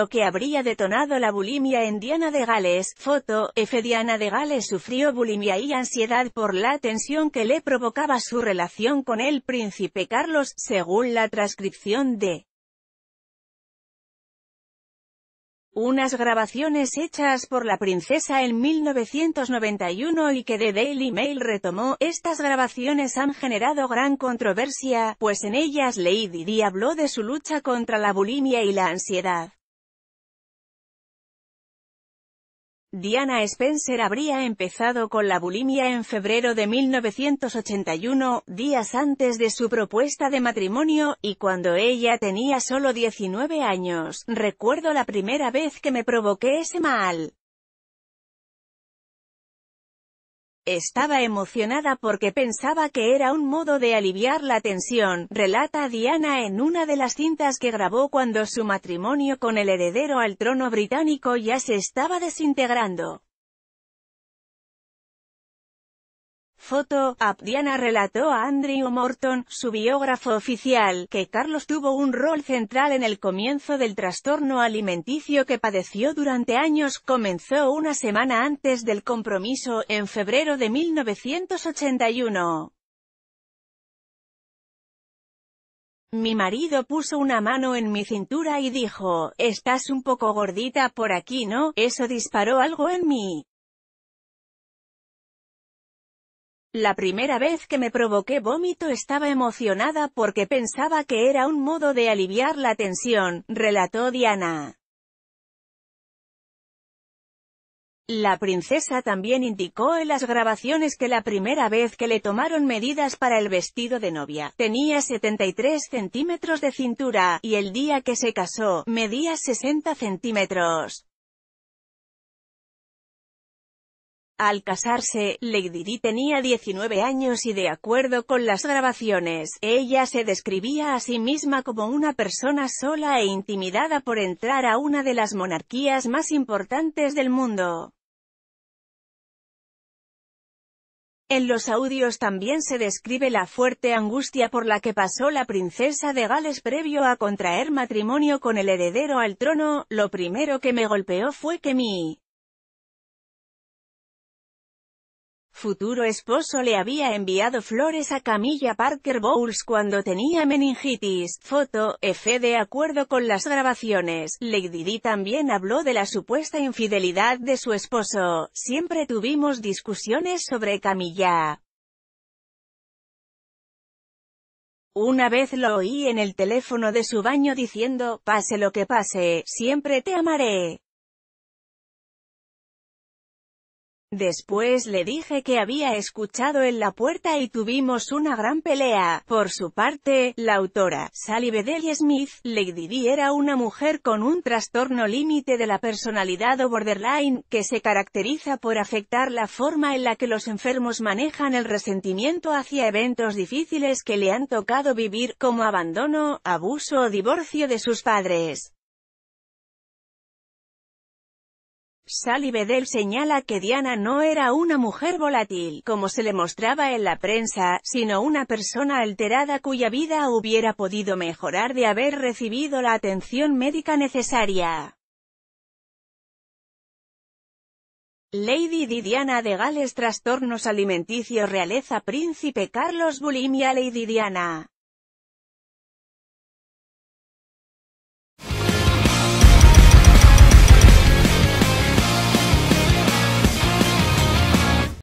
lo que habría detonado la bulimia en Diana de Gales. Foto, F. Diana de Gales sufrió bulimia y ansiedad por la tensión que le provocaba su relación con el príncipe Carlos, según la transcripción de unas grabaciones hechas por la princesa en 1991 y que The Daily Mail retomó, estas grabaciones han generado gran controversia, pues en ellas Lady Di habló de su lucha contra la bulimia y la ansiedad. Diana Spencer habría empezado con la bulimia en febrero de 1981, días antes de su propuesta de matrimonio, y cuando ella tenía solo 19 años, recuerdo la primera vez que me provoqué ese mal. Estaba emocionada porque pensaba que era un modo de aliviar la tensión, relata Diana en una de las cintas que grabó cuando su matrimonio con el heredero al trono británico ya se estaba desintegrando. Foto, Abdiana relató a Andrew Morton, su biógrafo oficial, que Carlos tuvo un rol central en el comienzo del trastorno alimenticio que padeció durante años, comenzó una semana antes del compromiso, en febrero de 1981. Mi marido puso una mano en mi cintura y dijo, «Estás un poco gordita por aquí, ¿no?» Eso disparó algo en mí. La primera vez que me provoqué vómito estaba emocionada porque pensaba que era un modo de aliviar la tensión, relató Diana. La princesa también indicó en las grabaciones que la primera vez que le tomaron medidas para el vestido de novia, tenía 73 centímetros de cintura, y el día que se casó, medía 60 centímetros. Al casarse, Lady Di tenía 19 años y de acuerdo con las grabaciones, ella se describía a sí misma como una persona sola e intimidada por entrar a una de las monarquías más importantes del mundo. En los audios también se describe la fuerte angustia por la que pasó la princesa de Gales previo a contraer matrimonio con el heredero al trono, lo primero que me golpeó fue que mi futuro esposo le había enviado flores a Camilla Parker Bowles cuando tenía meningitis. Foto, F. De acuerdo con las grabaciones, Lady Di también habló de la supuesta infidelidad de su esposo. Siempre tuvimos discusiones sobre Camilla. Una vez lo oí en el teléfono de su baño diciendo, pase lo que pase, siempre te amaré. Después le dije que había escuchado en la puerta y tuvimos una gran pelea. Por su parte, la autora, Sally Bedell Smith, Lady que era una mujer con un trastorno límite de la personalidad o borderline, que se caracteriza por afectar la forma en la que los enfermos manejan el resentimiento hacia eventos difíciles que le han tocado vivir, como abandono, abuso o divorcio de sus padres. Sally Bedell señala que Diana no era una mujer volátil, como se le mostraba en la prensa, sino una persona alterada cuya vida hubiera podido mejorar de haber recibido la atención médica necesaria. Lady Diana de Gales Trastornos alimenticios Realeza Príncipe Carlos Bulimia Lady Diana